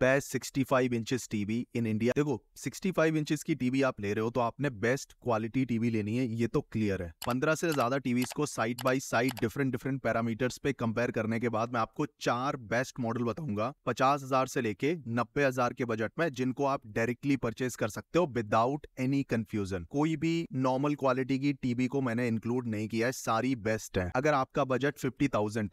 best 65 inches TV in India देखो 65 inches की TV आप ले रहे हो तो आपने बेस्ट क्वालिटी टीवी लेनी है ये तो क्लियर है 15 से ज्यादा टीवी को side by side different different parameters पे कंपेयर करने के बाद मैं आपको चार बेस्ट मॉडल बताऊंगा पचास हजार से लेके नब्बे हजार के बजट में जिनको आप डायरेक्टली परचेज कर सकते हो विदाउट एनी कंफ्यूजन कोई भी नॉर्मल क्वालिटी की टीवी को मैंने इंक्लूड नहीं किया है सारी बेस्ट है अगर आपका बजट फिफ्टी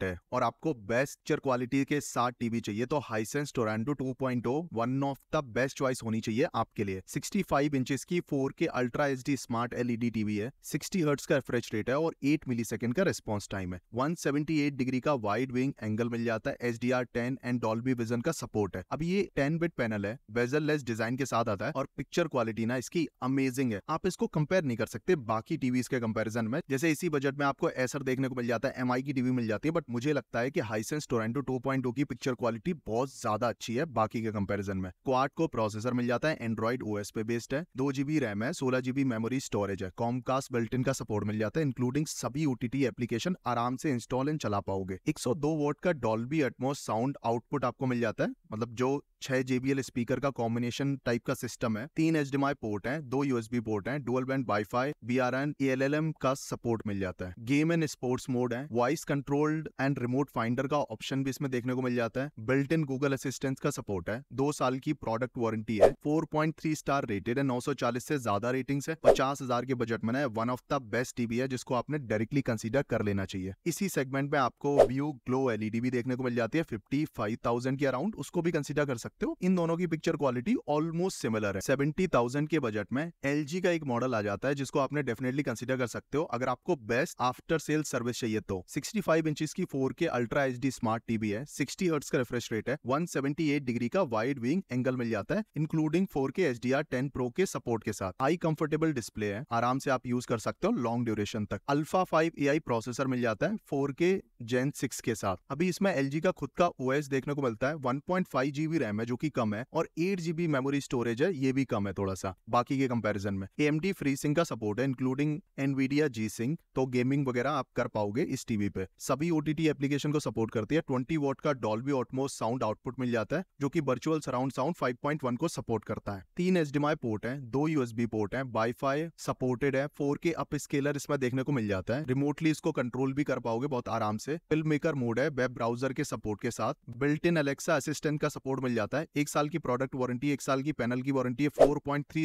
है और आपको बेस्ट क्वालिटी के साथ टीवी चाहिए तो Hisense टोरेंडो two 2.0 one of the best choice होनी चाहिए आपके लिए 65 फाइव इंचेस की 4K ultra HD smart LED TV है 60 हर्ट्स का रिफ्रेश रेट है और 8 मिलीसेकंड का रेस्पॉन्स टाइम है 178 डिग्री का वाइड विंग एंगल मिल जाता है एच 10 एंड डॉल्बी विजन का सपोर्ट है अब ये टेन बिट पैनल है वेजल लेस डिजाइन के साथ आता है और पिक्चर क्वालिटी ना इसकी अमेजिंग है आप इसको कंपेयर नहीं कर सकते बाकी टीवी के कंपेरिजन में जैसे इसी बजट में आपको एसर देखने को मिल जाता है एम की टीवी मिल जाती है बट मुझे लगता है कि हाईसेंस टोरेंटो टू की पिक्चर क्वालिटी बहुत ज्यादा अच्छी है बाकी के कंपैरिजन में क्वाड को प्रोसेसर मिल जाता है एंड्रॉइड ओएस पे बेस्ड है दो जीबी रैम है सोलह जीबी मेमोरी स्टोरेज है कॉमकास्ट बिल्ट इन का सपोर्ट मिल जाता है इंक्लूडिंग सभी ओटीटी एप्लीकेशन आराम से इंस्टॉल एंड चला पाओगे 102 वोट का डॉल्बी एटमोस साउंड आउटपुट आपको मिल जाता है मतलब जो छह जेबीएल स्पीकर का कॉम्बिनेशन टाइप का सिस्टम है तीन एच पोर्ट है दो यूएसबी पोर्ट है dual band WiFi B R N L L M का सपोर्ट मिल जाता है गेम एंड स्पोर्ट्स मोड है voice controlled and remote finder का ऑप्शन भी इसमें देखने को मिल जाता है बिल्ट इन गूगल असिस्टेंट का सपोर्ट सपोर्ट है दो साल की प्रोडक्ट वारंटी है 4.3 स्टार रेटेड है 940 से ज्यादा रेटिंग्स है 50,000 के बजट में है one of the best TV है जिसको आपने डायरेक्टली कंसिडर कर लेना चाहिए इसी सेगमेंट में आपको व्यू ग्लो एलईडी भी देखने को मिल जाती है 55,000 के अराउंड उसको भी कंसिडर कर सकते हो इन दोनों की पिक्चर क्वालिटी ऑलमोस्ट सिमिलर है 70,000 के बजट में एल का एक मॉडल आ जाता है जिसको आपने डेफिनेटली कंसिडर कर सकते हो अगर आपको बेस्ट आफ्टर सेल सर्विस चाहिए तो सिक्सटी फाइव इंचज की 4K ultra H smart TV है सिक्सटी हर्ट्स का रिफ्रेश रेट है 178 डिग्री 360 का वाइड विंग एंगल मिल जाता है इंक्लूडिंग 4K HDR 10 प्रो के सपोर्ट के साथ आई कंफर्टेबल डिस्प्ले है आराम से आप यूज कर सकते हो लॉन्ग ड्यूरेशन तक अल्फा 5 AI प्रोसेसर मिल जाता है फोर के जेन सिक्स के साथ अभी इसमें LG का खुद का OS देखने को मिलता है वन पॉइंट 1.5 GB रैम है जो की कम है और 8 GB मेमोरी स्टोरेज है ये भी कम है थोड़ा सा बाकी के कंपैरिजन में एम डी फ्री सिंह का सपोर्ट है इंक्लूडिंग एनवीडिया जी सिंह तो गेमिंग वगैरह आप कर पाओगे इस टीवी पे सभी ओटीटी एप्लीकेशन को सपोर्ट करती है ट्वेंटी वोट का डॉल्बी ऑटमोस साउंड आउटपुट मिल जाता है जो कि वर्चुअल सराउंड साउंड 5.1 को सपोर्ट करता है तीन एच पोर्ट है दो यूएसबी पोर्ट है वाईफाई सपोर्टेड है फोर के अप स्केलर इसमें देखने को मिल जाता है रिमोटली इसको कंट्रोल भी कर पाओगे बहुत आराम से फिल्म मेकर मोड है वेब ब्राउजर के सपोर्ट के साथ बिल्ट इन अलेक्सा असिस्टेंट का सपोर्ट मिल जाता है एक साल की प्रोडक्ट वारंटी एक साल की पैनल की वारंटी है फोर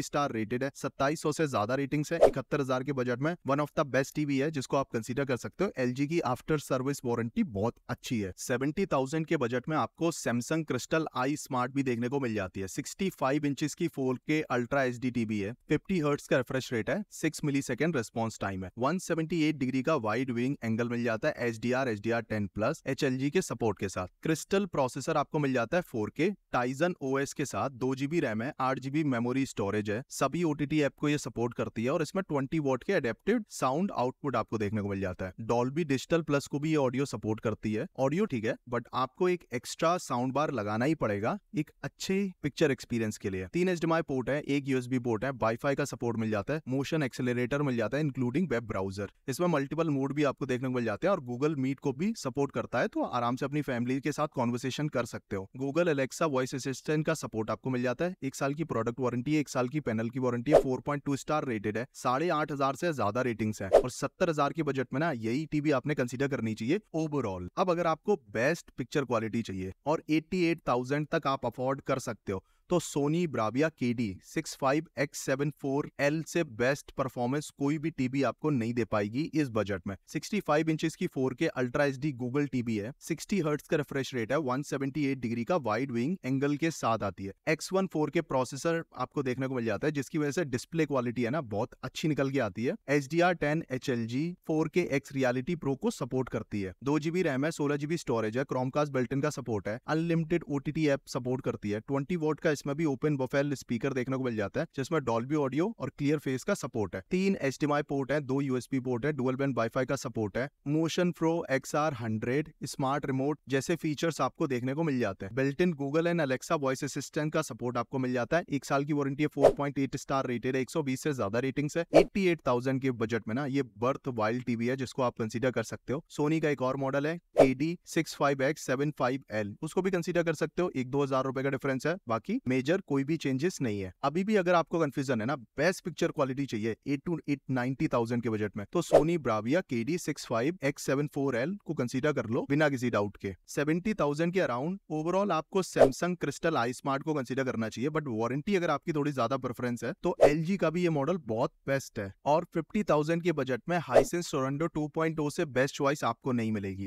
स्टार रेटेड है सत्ताईस से ज्यादा रेटिंग है इकहत्तर के बजट में one of the best TV है जिसको आप कंसिडर कर सकते हो एल की आफ्टर सर्विस वारंटी बहुत अच्छी है सेवेंटी के बजट में आपको सैमसंग क्रिस्टल आई स्मार्ट भी देखने को मिल जाती है 65 फाइव इंचेस की four K ultra H D TV है फिफ्टी हर्ट्स का रिफ्रेश रेट है six millisecond response time है एट डिग्री का वाइड विंग एंगल मिल जाता है H D R H D R ten plus H L G के support के साथ क्रिस्टल प्रोसेसर आपको मिल जाता है फोर के टाइजन ओ एस के साथ दो जीबी रैम है आठ जीबी मेमोरी स्टोरेज है सभी ओटीटी ऐप को ये सपोर्ट करती है और इसमें ट्वेंटी वोट के अडेप्टेड साउंड आउटपुट आपको देखने को मिल जाता है डॉल्बी डिजिटल प्लस को भी ये ऑडियो सपोर्ट करती है ऑडियो ठीक है बट आपको एक एक्स्ट्रा साउंड बार लगाना ही पड़ेगा मिलेगा एक अच्छे पिक्चर एक्सपीरियंस के लिए तीन एच पोर्ट है एक यूएसबी पोर्ट है वाईफाई का सपोर्ट मिल जाता है मोशन एक्सेलरेटर मिल जाता है इंक्लूडिंग वेब ब्राउजर इसमें मल्टीपल मोड भी आपको देखने को मिल जाते हैं और गूगल मीट को भी सपोर्ट करता है तो आराम से अपनी फैमिली के साथ कॉन्वर्सेशन कर सकते हो गूगल एलेक्सा वॉइस असिस्टेंट का सपोर्ट आपको मिल जाता है एक साल की प्रोडक्ट वारंटी एक साल की पैनल की वारंटी है four point two star rated है साढ़े आठ हजार से ज्यादा रेटिंग है और सत्तर हजार के बजट में ना यही टीवी आपने कंसिडर करनी चाहिए ओवरऑल अब अगर आपको बेस्ट पिक्चर क्वालिटी चाहिए और एट्टी एट थाउजेंड तक तक आप अफोर्ड कर सकते हो तो Sony Bravia K D six five X seven four L से बेस्ट परफॉर्मेंस कोई भी टीवी आपको नहीं दे पाएगी इस बजट में फाइव इंच की K ultra H Google TV है सिक्सटी हर्ट्स का रिफ्रेश रेट है एट डिग्री का वाइड विंग एंगल के साथ आती है X one four K processor आपको देखने को मिल जाता है जिसकी वजह से डिस्प्ले क्वालिटी है ना बहुत अच्छी निकल के आती है H D R ten H L G four K X reality pro को सपोर्ट करती है दो जीबी रैम है सोलह जीबी स्टोरेज है क्रोमकास्ट बेल्टन का सपोर्ट है अनलिमिटेड ओटीटी टी एप सपोर्ट करती है ट्वेंटी वोट का इसमें भी ओपन बफेल स्पीकर देखने को मिल जाता है जिसमें डॉल्बी ऑडियो और क्लियर फेस का सपोर्ट है तीन एच पोर्ट है दो यूएसपी पोर्ट है डुअल बैंड वाईफाई का सपोर्ट है motion pro X R hundred smart remote जैसे फीचर्स आपको देखने को मिल जाते हैं built in Google and Alexa voice assistant का सपोर्ट आपको मिल जाता है एक साल की warranty four point eight star rated एक सौ बीस से ज्यादा रेटिंग है एट्टी एट थाउजेंड के बजट में ना ये बर्थ वाइल्ड टीवी है जिसको आप कंसिडर कर सकते हो सोनी का एक और मॉडल है AD65X75L D six five X seven five L उसको भी कंसिडर कर सकते हो एक दो हजार रुपए का डिफरेंस है बाकी मेजर कोई भी चेंजेस नहीं है अभी भी अगर आपको कंफ्यूजन है ना बेस्ट पिक्चर क्वालिटी चाहिए eight to eight ninety thousand के बजट में तो Sony Bravia K D six five X seven four L को कंसिडर कर लो बिना किसी डाउट के सेवेंटी थाउजेंड के अराउंड ओवरऑल आपको सैमसंग क्रिस्टल आई स्मार्ट को कंसिडर करना चाहिए बट वारंटी अगर आपकी थोड़ी ज्यादा प्रेफरेंस है तो एल का भी ये मॉडल बहुत बेस्ट है और फिफ्टी थाउजेंड के बजट में हाईसेंस टोरेंडो टू से बेस्ट चॉइस आपको नहीं मिलेगी